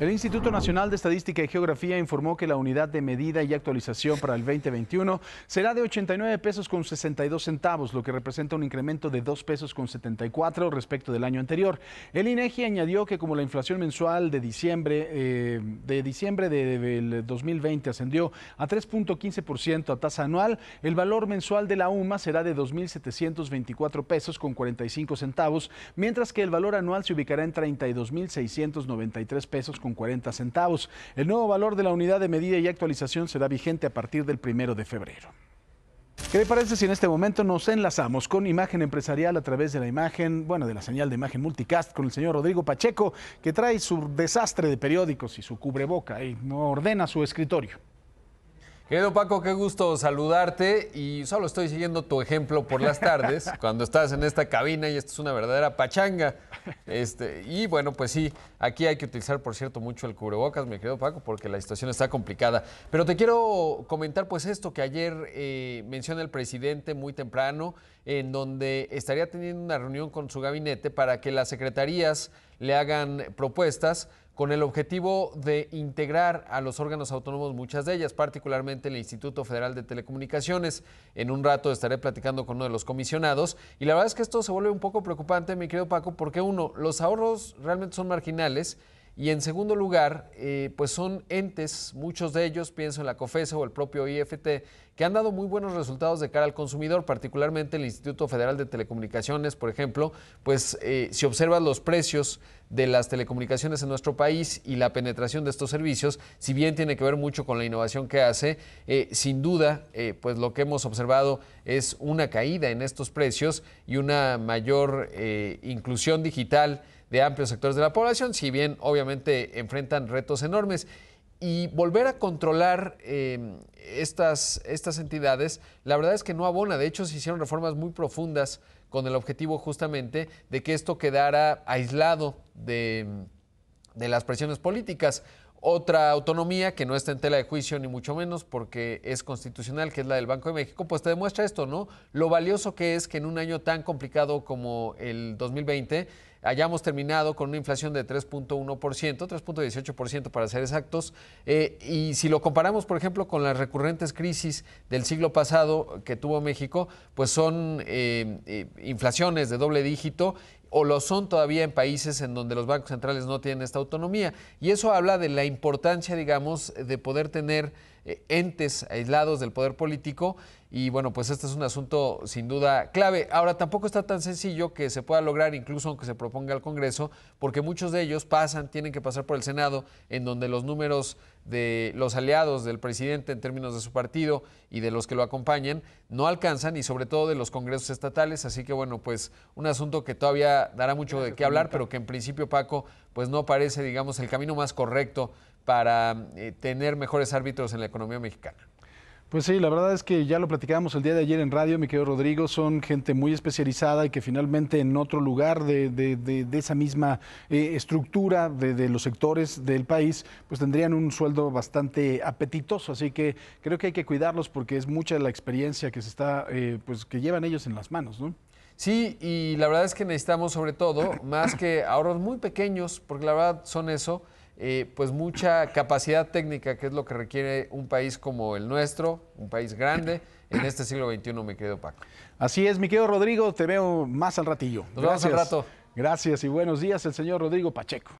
El Instituto Nacional de Estadística y Geografía informó que la unidad de medida y actualización para el 2021 será de 89 pesos con 62 centavos, lo que representa un incremento de 2 pesos con 74 respecto del año anterior. El INEGI e añadió que como la inflación mensual de diciembre, eh, de diciembre de, 2020 ascendió a 3.15% a tasa anual, el valor mensual de la UMA será de 2.724 pesos con 45 centavos, mientras que el valor anual se ubicará en 32.693 pesos con 40 centavos. El nuevo valor de la unidad de medida y actualización será vigente a partir del primero de febrero. ¿Qué le parece si en este momento nos enlazamos con Imagen Empresarial a través de la imagen, bueno, de la señal de imagen multicast con el señor Rodrigo Pacheco, que trae su desastre de periódicos y su cubreboca y no ordena su escritorio? Querido Paco, qué gusto saludarte y solo estoy siguiendo tu ejemplo por las tardes, cuando estás en esta cabina y esto es una verdadera pachanga. Este, y bueno, pues sí, aquí hay que utilizar, por cierto, mucho el cubrebocas, mi querido Paco, porque la situación está complicada. Pero te quiero comentar pues esto que ayer eh, menciona el presidente muy temprano, en donde estaría teniendo una reunión con su gabinete para que las secretarías le hagan propuestas con el objetivo de integrar a los órganos autónomos, muchas de ellas, particularmente el Instituto Federal de Telecomunicaciones. En un rato estaré platicando con uno de los comisionados y la verdad es que esto se vuelve un poco preocupante, mi querido Paco, porque uno, los ahorros realmente son marginales y en segundo lugar, eh, pues son entes, muchos de ellos, pienso en la COFESA o el propio IFT, que han dado muy buenos resultados de cara al consumidor, particularmente el Instituto Federal de Telecomunicaciones, por ejemplo, pues eh, si observas los precios de las telecomunicaciones en nuestro país y la penetración de estos servicios, si bien tiene que ver mucho con la innovación que hace, eh, sin duda, pues lo que hemos observado es una caída en estos precios y una mayor inclusión digital de amplios sectores de la población, si bien obviamente enfrentan retos enormes. Y volver a controlar em, estas, estas entidades, la verdad es que no abona. De hecho, se hicieron reformas muy profundas con el objetivo justamente de que esto quedara aislado de, de las presiones políticas. Otra autonomía que no está en tela de juicio, ni mucho menos, porque es constitucional, que es la del Banco de México, pues te demuestra esto, ¿no? Lo valioso que es que en un año tan complicado como el 2020 hayamos terminado con una inflación de 3.1%, 3.18% para ser exactos, eh, y si lo comparamos, por ejemplo, con las recurrentes crisis del siglo pasado que tuvo México, pues son eh, eh, inflaciones de doble dígito o lo son todavía en países en donde los bancos centrales no tienen esta autonomía. Y eso habla de la importancia, digamos, de poder tener eh, entes aislados del poder político y bueno, pues este es un asunto sin duda clave. Ahora, tampoco está tan sencillo que se pueda lograr, incluso aunque se proponga al Congreso, porque muchos de ellos pasan, tienen que pasar por el Senado, en donde los números de los aliados del presidente en términos de su partido y de los que lo acompañan no alcanzan y sobre todo de los congresos estatales. Así que bueno, pues un asunto que todavía dará mucho de qué hablar, pero que en principio, Paco, pues no parece, digamos, el camino más correcto para eh, tener mejores árbitros en la economía mexicana. Pues sí, la verdad es que ya lo platicábamos el día de ayer en radio, mi querido Rodrigo, son gente muy especializada y que finalmente en otro lugar de, esa misma eh, estructura de, los sectores del país, pues tendrían un sueldo bastante apetitoso. Así que creo que hay que cuidarlos porque es mucha la experiencia que se está, eh, pues que llevan ellos en las manos, ¿no? Sí, y la verdad es que necesitamos sobre todo, más que ahorros muy pequeños, porque la verdad son eso, eh, pues mucha capacidad técnica, que es lo que requiere un país como el nuestro, un país grande, en este siglo XXI, mi querido Paco. Así es, mi querido Rodrigo, te veo más al ratillo. Nos Gracias. vemos al rato. Gracias y buenos días, el señor Rodrigo Pacheco.